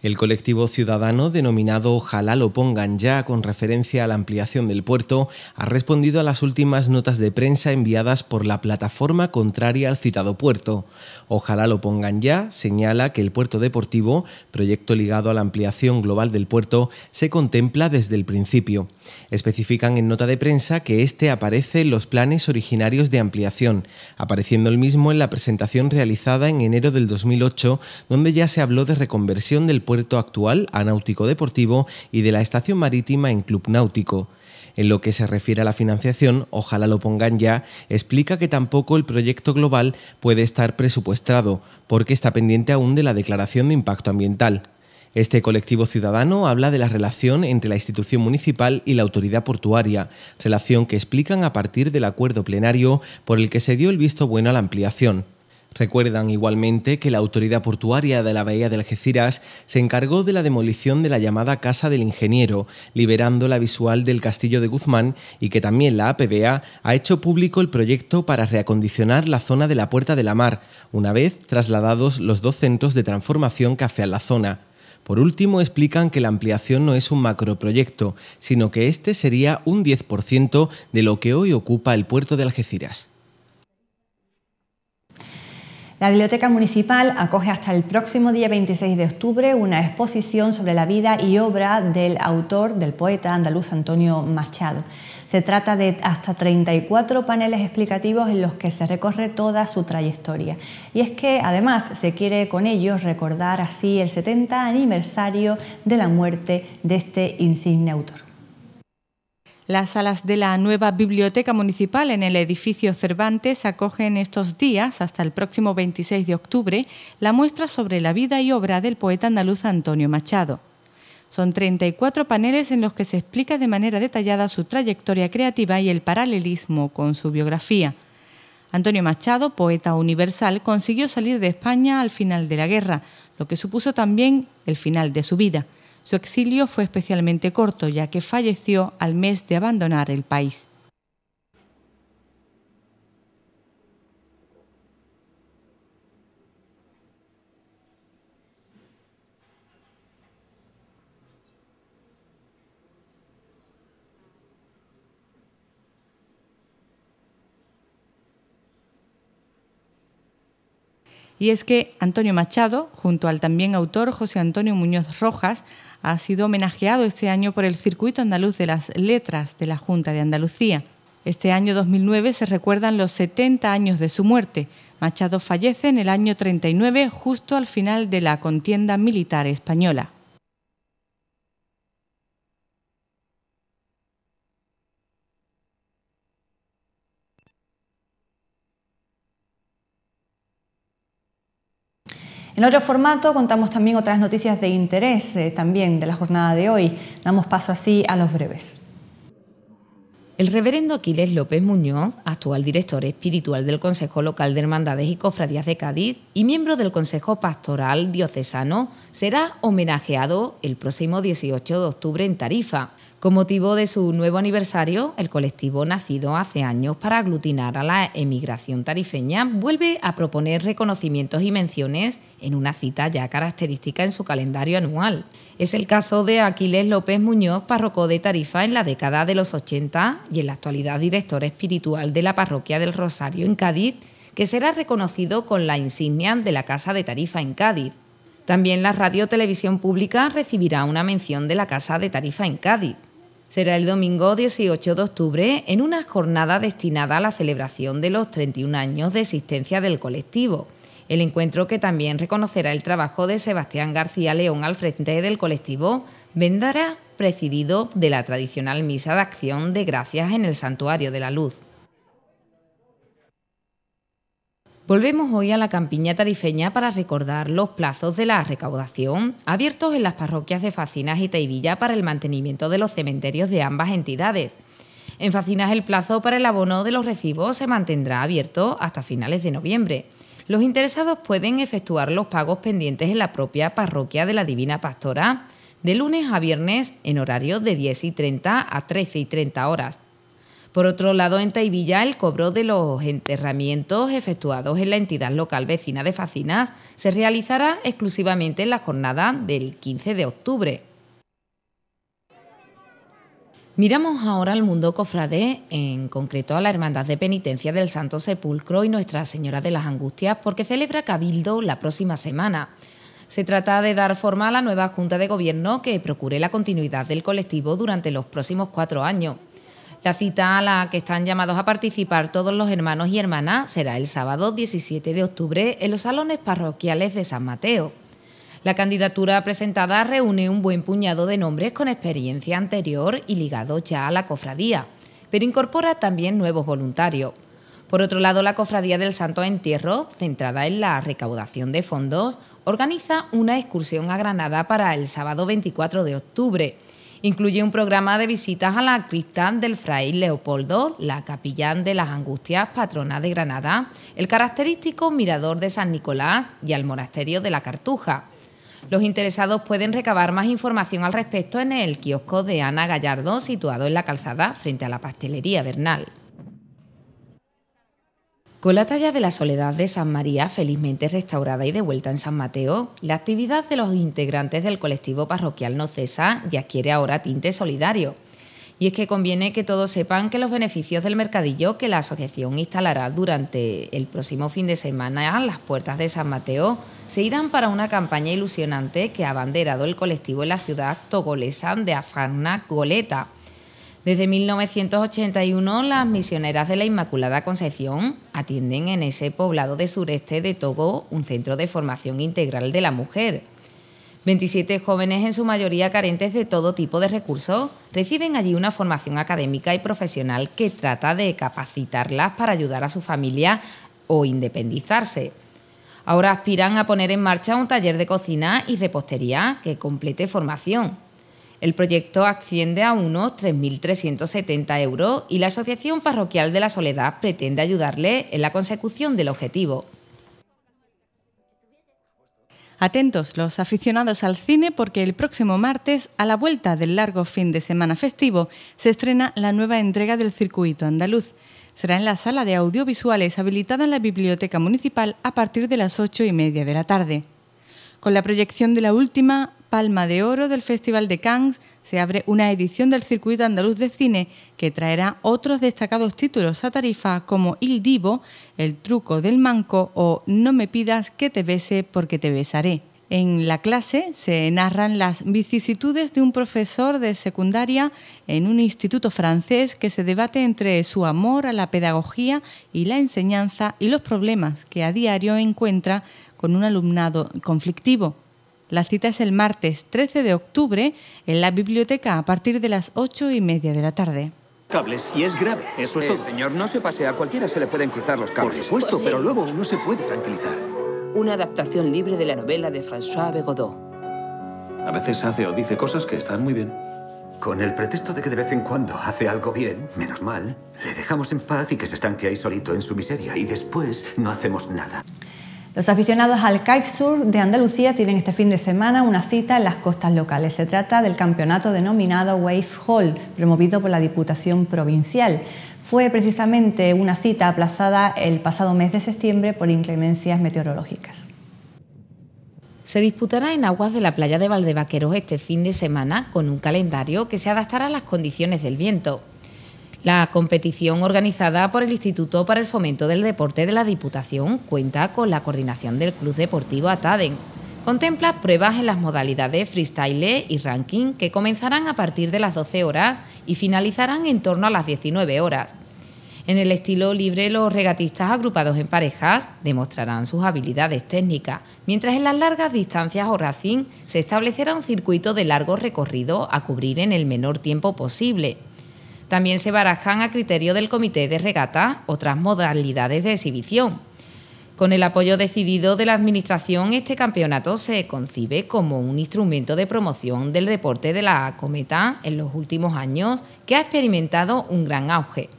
El colectivo ciudadano denominado Ojalá lo pongan ya con referencia a la ampliación del puerto ha respondido a las últimas notas de prensa enviadas por la plataforma contraria al citado puerto. Ojalá lo pongan ya señala que el puerto deportivo, proyecto ligado a la ampliación global del puerto, se contempla desde el principio. Especifican en nota de prensa que este aparece en los planes originarios de ampliación, apareciendo el mismo en la presentación realizada en enero del 2008, donde ya se habló de reconversión del puerto actual a Náutico Deportivo y de la estación marítima en Club Náutico. En lo que se refiere a la financiación, ojalá lo pongan ya, explica que tampoco el proyecto global puede estar presupuestado, porque está pendiente aún de la declaración de impacto ambiental. Este colectivo ciudadano habla de la relación entre la institución municipal y la autoridad portuaria, relación que explican a partir del acuerdo plenario por el que se dio el visto bueno a la ampliación. Recuerdan igualmente que la autoridad portuaria de la Bahía de Algeciras se encargó de la demolición de la llamada Casa del Ingeniero, liberando la visual del Castillo de Guzmán y que también la APBA ha hecho público el proyecto para reacondicionar la zona de la Puerta de la Mar, una vez trasladados los dos centros de transformación que a la zona. Por último, explican que la ampliación no es un macroproyecto, sino que este sería un 10% de lo que hoy ocupa el puerto de Algeciras. La Biblioteca Municipal acoge hasta el próximo día 26 de octubre una exposición sobre la vida y obra del autor, del poeta andaluz Antonio Machado. Se trata de hasta 34 paneles explicativos en los que se recorre toda su trayectoria. Y es que además se quiere con ellos recordar así el 70 aniversario de la muerte de este insigne autor. Las salas de la nueva biblioteca municipal en el edificio Cervantes acogen estos días, hasta el próximo 26 de octubre, la muestra sobre la vida y obra del poeta andaluz Antonio Machado. Son 34 paneles en los que se explica de manera detallada su trayectoria creativa y el paralelismo con su biografía. Antonio Machado, poeta universal, consiguió salir de España al final de la guerra, lo que supuso también el final de su vida. Su exilio fue especialmente corto, ya que falleció al mes de abandonar el país. Y es que Antonio Machado, junto al también autor José Antonio Muñoz Rojas, ha sido homenajeado este año por el Circuito Andaluz de las Letras de la Junta de Andalucía. Este año 2009 se recuerdan los 70 años de su muerte. Machado fallece en el año 39, justo al final de la contienda militar española. En otro formato contamos también otras noticias de interés eh, también de la jornada de hoy. Damos paso así a los breves. El reverendo Aquiles López Muñoz, actual director espiritual del Consejo Local de Hermandades y Cofradías de Cádiz y miembro del Consejo Pastoral Diocesano, será homenajeado el próximo 18 de octubre en Tarifa. Con motivo de su nuevo aniversario, el colectivo nacido hace años para aglutinar a la emigración tarifeña vuelve a proponer reconocimientos y menciones en una cita ya característica en su calendario anual. Es el caso de Aquiles López Muñoz, párroco de Tarifa en la década de los 80 y en la actualidad director espiritual de la parroquia del Rosario en Cádiz, que será reconocido con la insignia de la Casa de Tarifa en Cádiz. También la Radio Televisión Pública recibirá una mención de la Casa de Tarifa en Cádiz será el domingo 18 de octubre en una jornada destinada a la celebración de los 31 años de existencia del colectivo. El encuentro que también reconocerá el trabajo de Sebastián García León al frente del colectivo vendará presidido de la tradicional misa de acción de gracias en el Santuario de la Luz. Volvemos hoy a la campiña tarifeña para recordar los plazos de la recaudación abiertos en las parroquias de Facinas y Taivilla para el mantenimiento de los cementerios de ambas entidades. En Facinas el plazo para el abono de los recibos se mantendrá abierto hasta finales de noviembre. Los interesados pueden efectuar los pagos pendientes en la propia parroquia de la Divina Pastora de lunes a viernes en horario de 10 y 30 a 13 y 30 horas por otro lado, en Taivilla, el cobro de los enterramientos efectuados en la entidad local vecina de Facinas se realizará exclusivamente en la jornada del 15 de octubre. Miramos ahora al mundo cofrade, en concreto a la Hermandad de Penitencia del Santo Sepulcro y Nuestra Señora de las Angustias, porque celebra Cabildo la próxima semana. Se trata de dar forma a la nueva Junta de Gobierno que procure la continuidad del colectivo durante los próximos cuatro años. La cita a la que están llamados a participar todos los hermanos y hermanas será el sábado 17 de octubre en los salones parroquiales de San Mateo. La candidatura presentada reúne un buen puñado de nombres con experiencia anterior y ligados ya a la cofradía, pero incorpora también nuevos voluntarios. Por otro lado, la Cofradía del Santo Entierro, centrada en la recaudación de fondos, organiza una excursión a Granada para el sábado 24 de octubre Incluye un programa de visitas a la Cristal del fray Leopoldo, la capillán de las Angustias, patrona de Granada, el característico mirador de San Nicolás y al monasterio de la Cartuja. Los interesados pueden recabar más información al respecto en el kiosco de Ana Gallardo, situado en la calzada frente a la pastelería Bernal. Con la talla de la Soledad de San María felizmente restaurada y devuelta en San Mateo, la actividad de los integrantes del colectivo parroquial no cesa y adquiere ahora tinte solidario. Y es que conviene que todos sepan que los beneficios del mercadillo que la asociación instalará durante el próximo fin de semana a las puertas de San Mateo se irán para una campaña ilusionante que ha abanderado el colectivo en la ciudad togolesa de Afarna Goleta desde 1981, las misioneras de la Inmaculada Concepción atienden en ese poblado de sureste de Togo un centro de formación integral de la mujer. 27 jóvenes, en su mayoría carentes de todo tipo de recursos, reciben allí una formación académica y profesional que trata de capacitarlas para ayudar a su familia o independizarse. Ahora aspiran a poner en marcha un taller de cocina y repostería que complete formación. El proyecto asciende a unos 3.370 euros y la Asociación Parroquial de la Soledad pretende ayudarle en la consecución del objetivo. Atentos los aficionados al cine porque el próximo martes, a la vuelta del largo fin de semana festivo, se estrena la nueva entrega del circuito andaluz. Será en la sala de audiovisuales habilitada en la Biblioteca Municipal a partir de las ocho y media de la tarde. Con la proyección de la última, Palma de Oro del Festival de Cannes se abre una edición del Circuito Andaluz de Cine que traerá otros destacados títulos a tarifa como Il Divo, El Truco del Manco o No me pidas que te bese porque te besaré. En la clase se narran las vicisitudes de un profesor de secundaria en un instituto francés que se debate entre su amor a la pedagogía y la enseñanza y los problemas que a diario encuentra con un alumnado conflictivo. La cita es el martes 13 de octubre en la biblioteca a partir de las 8 y media de la tarde. Cables, si es grave, eso es eh, todo. Señor, no se pase, a cualquiera se le pueden cruzar los cables. Por supuesto, pues pero luego no se puede tranquilizar. Una adaptación libre de la novela de François Begodot. A veces hace o dice cosas que están muy bien. Con el pretexto de que de vez en cuando hace algo bien, menos mal, le dejamos en paz y que se estanque ahí solito en su miseria y después no hacemos nada. Los aficionados al kitesurf de Andalucía tienen este fin de semana una cita en las costas locales. Se trata del campeonato denominado Wave Hall, promovido por la Diputación Provincial. Fue precisamente una cita aplazada el pasado mes de septiembre por inclemencias meteorológicas. Se disputará en aguas de la playa de Valdevaqueros este fin de semana con un calendario que se adaptará a las condiciones del viento. La competición organizada por el Instituto para el Fomento del Deporte de la Diputación cuenta con la coordinación del Club Deportivo Ataden. Contempla pruebas en las modalidades freestyle y ranking que comenzarán a partir de las 12 horas y finalizarán en torno a las 19 horas. En el estilo libre, los regatistas agrupados en parejas demostrarán sus habilidades técnicas, mientras en las largas distancias o racing se establecerá un circuito de largo recorrido a cubrir en el menor tiempo posible. También se barajan a criterio del Comité de Regata otras modalidades de exhibición. Con el apoyo decidido de la Administración, este campeonato se concibe como un instrumento de promoción del deporte de la cometa en los últimos años que ha experimentado un gran auge.